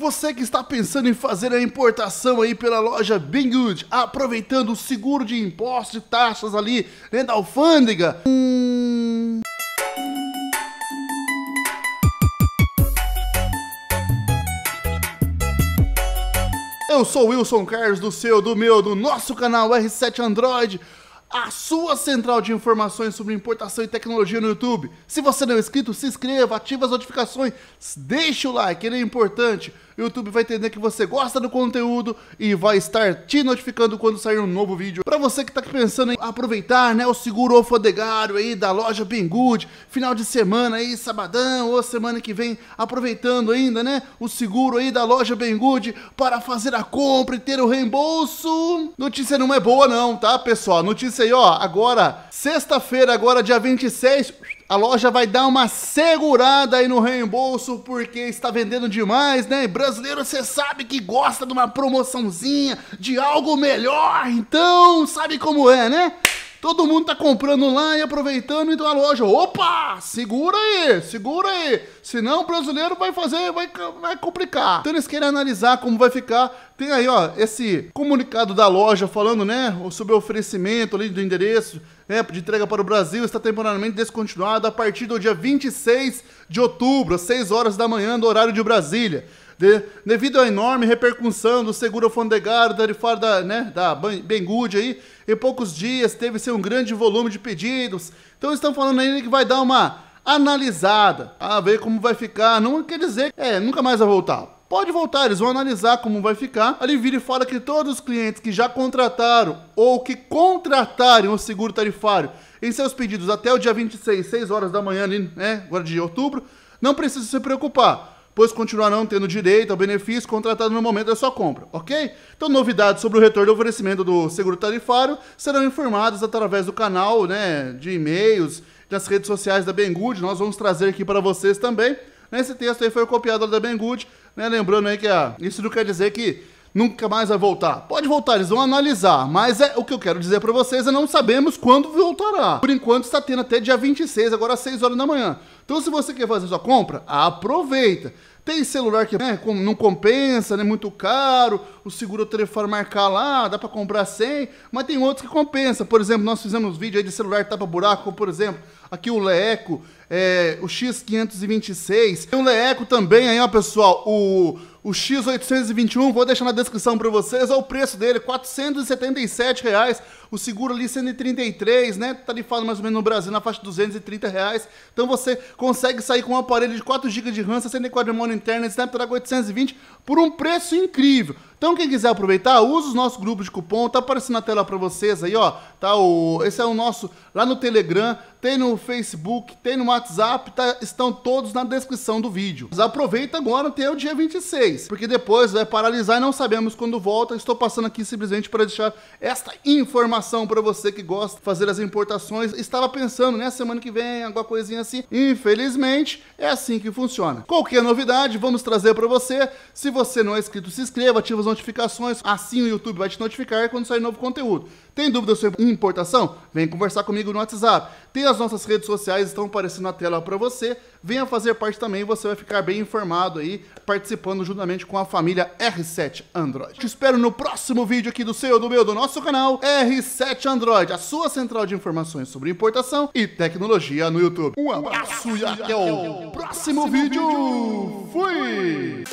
Você que está pensando em fazer a importação aí pela loja Bingood, aproveitando o seguro de impostos e taxas ali né, da alfândega. Hum... Eu sou Wilson Carlos, do seu, do meu, do nosso canal R7 Android a sua central de informações sobre importação e tecnologia no YouTube. Se você não é inscrito, se inscreva, ative as notificações, deixe o like, ele é importante. O YouTube vai entender que você gosta do conteúdo e vai estar te notificando quando sair um novo vídeo. Para você que está pensando em aproveitar, né, o seguro alfandegário aí da loja Bingood, final de semana aí, sabadão ou semana que vem, aproveitando ainda, né, o seguro aí da loja Bingood para fazer a compra e ter o reembolso. Notícia não é boa não, tá, pessoal? Notícia ó agora, sexta-feira, agora dia 26, a loja vai dar uma segurada aí no reembolso porque está vendendo demais, né? E brasileiro, você sabe que gosta de uma promoçãozinha, de algo melhor, então sabe como é, né? Todo mundo tá comprando lá e aproveitando, então a loja, opa, segura aí, segura aí, senão o brasileiro vai fazer, vai, vai complicar. Então eles querem analisar como vai ficar. Tem aí, ó, esse comunicado da loja falando, né, sobre o oferecimento ali do endereço, né, de entrega para o Brasil, está temporariamente descontinuado a partir do dia 26 de outubro, às 6 horas da manhã, do horário de Brasília. De, devido à enorme repercussão do seguro alfandegário, da, né, da Bengud aí, em poucos dias teve-se um grande volume de pedidos. Então estão falando ainda que vai dar uma analisada, a ver como vai ficar. Não quer dizer que é, nunca mais vai voltar. Pode voltar, eles vão analisar como vai ficar. Ali vira e fala que todos os clientes que já contrataram ou que contratarem o seguro tarifário em seus pedidos até o dia 26, 6 horas da manhã, ali, né, agora de outubro, não precisa se preocupar pois continuarão tendo direito ao benefício contratado no momento da sua compra, ok? Então, novidades sobre o retorno do oferecimento do seguro tarifário serão informadas através do canal né, de e-mails, das redes sociais da Bengud, nós vamos trazer aqui para vocês também. Esse texto aí foi copiado da Bengud, né? lembrando aí que ah, isso não quer dizer que nunca mais vai voltar. Pode voltar, eles vão analisar, mas é o que eu quero dizer para vocês é não sabemos quando voltará. Por enquanto está tendo até dia 26, agora às 6 horas da manhã. Então, se você quer fazer sua compra, aproveita. Tem celular que né, não compensa, né? Muito caro, o seguro telefone marcar lá, dá para comprar sem mas tem outros que compensa. Por exemplo, nós fizemos vídeo aí de celular tapa-buraco, tá por exemplo, aqui o Leco, é, o X526. Tem o Leeco também aí, ó, pessoal. O, o X821, vou deixar na descrição para vocês. Olha o preço dele, R$ 477. Reais. O seguro ali, 133, né? Tarifado tá mais ou menos no Brasil, na faixa de 230 reais. Então você consegue sair com um aparelho de 4 GB de RAM, 64 de memória interna, Snapdragon 820, por um preço incrível. Então, quem quiser aproveitar, usa os nossos grupos de cupom, tá aparecendo na tela para vocês aí, ó. Tá o, esse é o nosso lá no Telegram, tem no Facebook, tem no WhatsApp, tá, estão todos na descrição do vídeo. Mas aproveita agora até o dia 26, porque depois vai paralisar e não sabemos quando volta. Estou passando aqui simplesmente para deixar esta informação para você que gosta de fazer as importações. Estava pensando, né, semana que vem, alguma coisinha assim. Infelizmente, é assim que funciona. Qualquer novidade, vamos trazer para você. Se você não é inscrito, se inscreva, ativa notificações. Assim o YouTube vai te notificar quando sair novo conteúdo. Tem dúvida sobre importação? Vem conversar comigo no WhatsApp. Tem as nossas redes sociais, estão aparecendo na tela para você. Venha fazer parte também, você vai ficar bem informado aí, participando juntamente com a família R7 Android. Te espero no próximo vídeo aqui do seu, do meu, do nosso canal R7 Android, a sua central de informações sobre importação e tecnologia no YouTube. Um abraço e até o próximo vídeo. Fui!